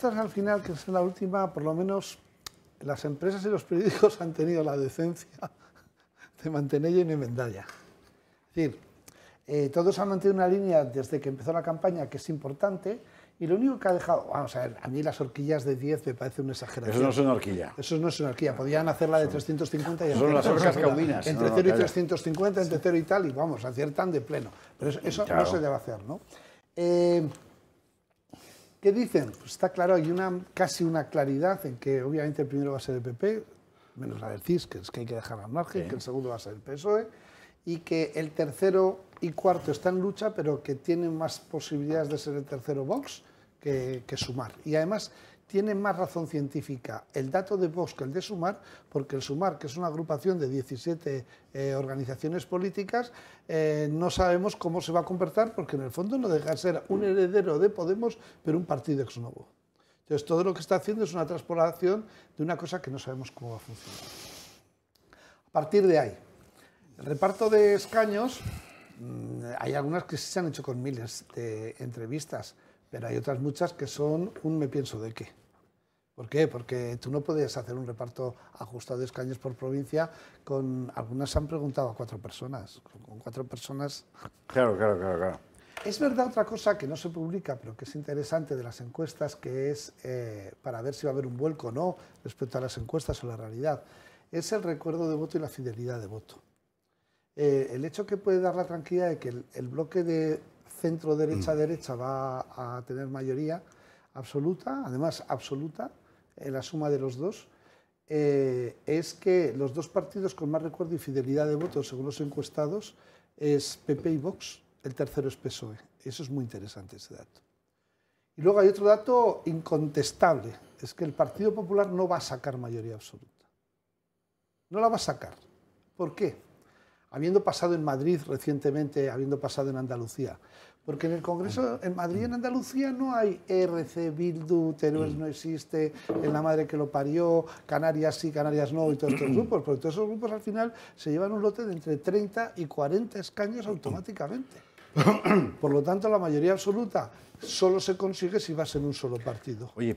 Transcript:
estas al final, que es la última, por lo menos las empresas y los periódicos han tenido la decencia de mantenerla en inventaria. Es decir, eh, todos han mantenido una línea desde que empezó la campaña que es importante y lo único que ha dejado, vamos a ver, a mí las horquillas de 10 me parece una exageración. Eso no es una horquilla. Eso no es una horquilla, podían hacerla de 350 y Son las horcas caudinas. Entre 0 y 350, entre 0 y tal, y vamos, aciertan de pleno. Pero eso, no se debe hacer, ¿no? Eh, ¿Qué dicen? Pues está claro, hay una, casi una claridad en que obviamente el primero va a ser el PP, menos la del CIS, que es que hay que dejar al margen, que el segundo va a ser el PSOE, y que el tercero y cuarto están en lucha, pero que tienen más posibilidades de ser el tercero Vox que, que sumar. Y además tiene más razón científica el dato de Vox que el de Sumar, porque el Sumar, que es una agrupación de 17 eh, organizaciones políticas, eh, no sabemos cómo se va a comportar, porque en el fondo no deja de ser un heredero de Podemos, pero un partido ex novo. Entonces, todo lo que está haciendo es una transpolación de una cosa que no sabemos cómo va a funcionar. A partir de ahí, el reparto de escaños, mm, hay algunas que se han hecho con miles de entrevistas, pero hay otras muchas que son un me pienso de qué. ¿Por qué? Porque tú no podías hacer un reparto ajustado de escaños por provincia con... Algunas han preguntado a cuatro personas. Con cuatro personas... Claro, claro, claro, claro. Es verdad otra cosa que no se publica, pero que es interesante de las encuestas, que es eh, para ver si va a haber un vuelco o no respecto a las encuestas o la realidad, es el recuerdo de voto y la fidelidad de voto. Eh, el hecho que puede dar la tranquilidad de que el, bloque de centro derecha-derecha mm. va a tener mayoría absoluta, además absoluta, en la suma de los dos, eh, es que los dos partidos con más recuerdo y fidelidad de votos, según los encuestados, es PP y Vox, el tercero es PSOE. Eso es muy interesante, ese dato. Y luego hay otro dato incontestable, es que el Partido Popular no va a sacar mayoría absoluta. No la va a sacar. ¿Por qué? habiendo pasado en Madrid recientemente, habiendo pasado en Andalucía. Porque en el Congreso, mm. en Madrid y en Andalucía no hay e RC, Bildu, Teruel mm. no existe, en la madre que lo parió, Canarias sí, Canarias no, y todos estos mm. grupos. Porque todos esos grupos al final se llevan un lote de entre 30 y 40 escaños automáticamente. Por lo tanto, la mayoría absoluta solo se consigue si vas en un solo partido. Oye,